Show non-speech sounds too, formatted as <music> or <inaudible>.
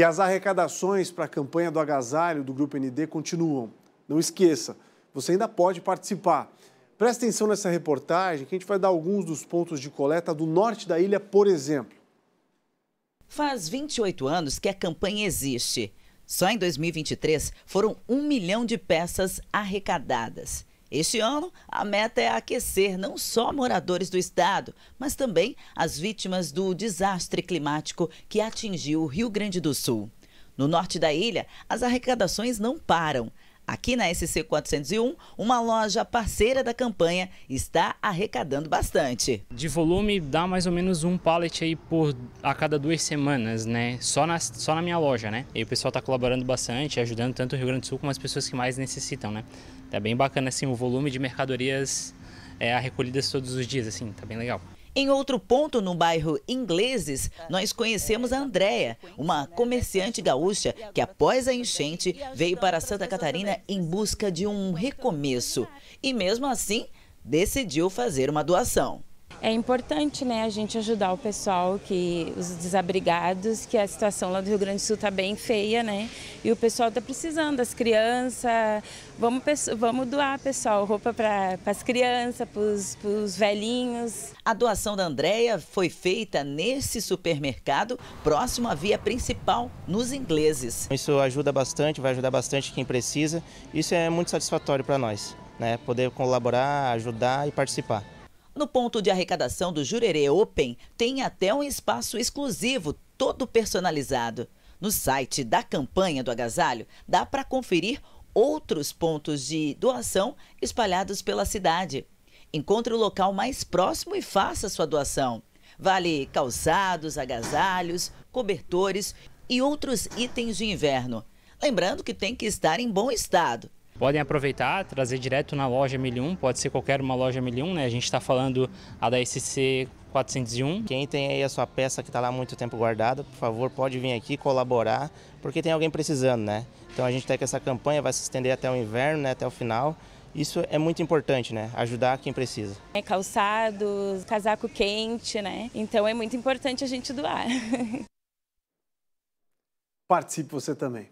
E as arrecadações para a campanha do agasalho do Grupo ND continuam. Não esqueça, você ainda pode participar. Preste atenção nessa reportagem que a gente vai dar alguns dos pontos de coleta do norte da ilha, por exemplo. Faz 28 anos que a campanha existe. Só em 2023 foram um milhão de peças arrecadadas. Este ano, a meta é aquecer não só moradores do estado, mas também as vítimas do desastre climático que atingiu o Rio Grande do Sul. No norte da ilha, as arrecadações não param. Aqui na SC 401, uma loja parceira da campanha está arrecadando bastante. De volume dá mais ou menos um pallet aí por a cada duas semanas, né? Só na, só na minha loja, né? E o pessoal está colaborando bastante, ajudando tanto o Rio Grande do Sul como as pessoas que mais necessitam, né? Tá bem bacana assim o volume de mercadorias é, recolhidas todos os dias, assim, tá bem legal. Em outro ponto, no bairro Ingleses, nós conhecemos a Andréia, uma comerciante gaúcha que, após a enchente, veio para Santa Catarina em busca de um recomeço. E mesmo assim, decidiu fazer uma doação é importante né, a gente ajudar o pessoal, que os desabrigados, que a situação lá do Rio Grande do Sul está bem feia, né? E o pessoal está precisando, as crianças. Vamos, vamos doar, pessoal, roupa para as crianças, para os velhinhos. A doação da Andréia foi feita nesse supermercado, próximo à via principal, nos ingleses. Isso ajuda bastante, vai ajudar bastante quem precisa. Isso é muito satisfatório para nós, né? Poder colaborar, ajudar e participar. No ponto de arrecadação do Jurerê Open, tem até um espaço exclusivo, todo personalizado. No site da campanha do agasalho, dá para conferir outros pontos de doação espalhados pela cidade. Encontre o local mais próximo e faça sua doação. Vale calçados, agasalhos, cobertores e outros itens de inverno. Lembrando que tem que estar em bom estado podem aproveitar, trazer direto na loja 1001, pode ser qualquer uma loja 1001, né? A gente está falando a da SC 401. Quem tem aí a sua peça que está lá há muito tempo guardada, por favor, pode vir aqui colaborar, porque tem alguém precisando, né? Então a gente tem tá que essa campanha, vai se estender até o inverno, né? até o final. Isso é muito importante, né? Ajudar quem precisa. É calçados, casaco quente, né? Então é muito importante a gente doar. <laughs> Participe você também.